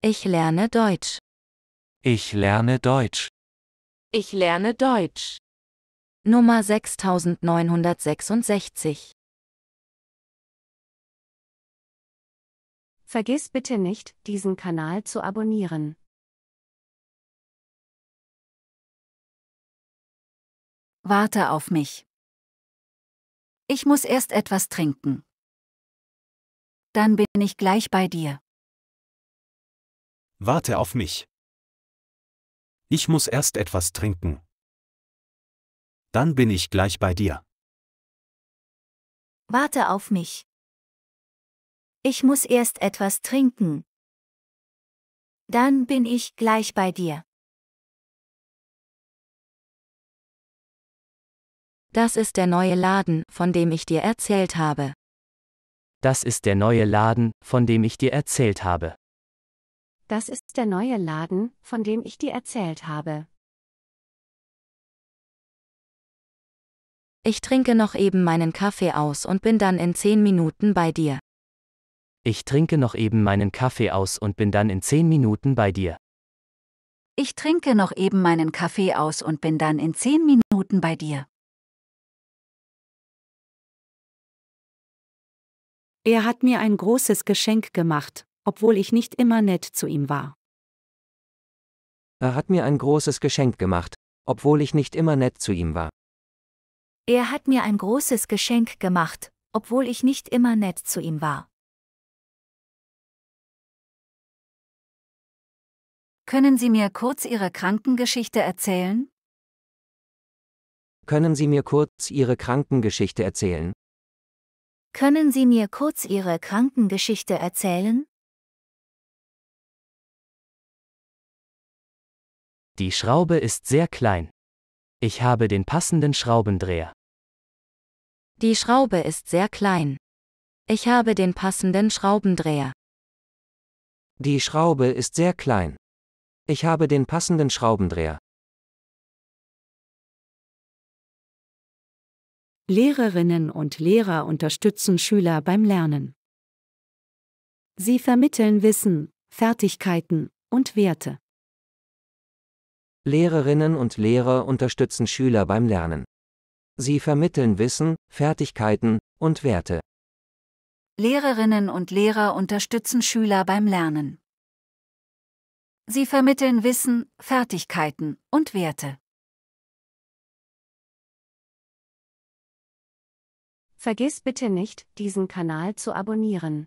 Ich lerne Deutsch. Ich lerne Deutsch. Ich lerne Deutsch. Nummer 6966. Vergiss bitte nicht, diesen Kanal zu abonnieren. Warte auf mich. Ich muss erst etwas trinken. Dann bin ich gleich bei dir. Warte auf mich. Ich muss erst etwas trinken. Dann bin ich gleich bei dir. Warte auf mich. Ich muss erst etwas trinken. Dann bin ich gleich bei dir. Das ist der neue Laden, von dem ich dir erzählt habe. Das ist der neue Laden, von dem ich dir erzählt habe. Das ist der neue Laden, von dem ich dir erzählt habe. Ich trinke noch eben meinen Kaffee aus und bin dann in zehn Minuten bei dir. Ich trinke noch eben meinen Kaffee aus und bin dann in zehn Minuten bei dir. Ich trinke noch eben meinen Kaffee aus und bin dann in zehn Minuten bei dir. Er hat mir ein großes Geschenk gemacht obwohl ich nicht immer nett zu ihm war. Er hat mir ein großes Geschenk gemacht, obwohl ich nicht immer nett zu ihm war. Er hat mir ein großes Geschenk gemacht, obwohl ich nicht immer nett zu ihm war. Können Sie mir kurz Ihre Krankengeschichte erzählen? Können Sie mir kurz Ihre Krankengeschichte erzählen? Können Sie mir kurz Ihre Krankengeschichte erzählen? Die Schraube ist sehr klein. Ich habe den passenden Schraubendreher. Die Schraube ist sehr klein. Ich habe den passenden Schraubendreher. Die Schraube ist sehr klein. Ich habe den passenden Schraubendreher. Lehrerinnen und Lehrer unterstützen Schüler beim Lernen. Sie vermitteln Wissen, Fertigkeiten und Werte. Lehrerinnen und Lehrer unterstützen Schüler beim Lernen. Sie vermitteln Wissen, Fertigkeiten und Werte. Lehrerinnen und Lehrer unterstützen Schüler beim Lernen. Sie vermitteln Wissen, Fertigkeiten und Werte. Vergiss bitte nicht, diesen Kanal zu abonnieren.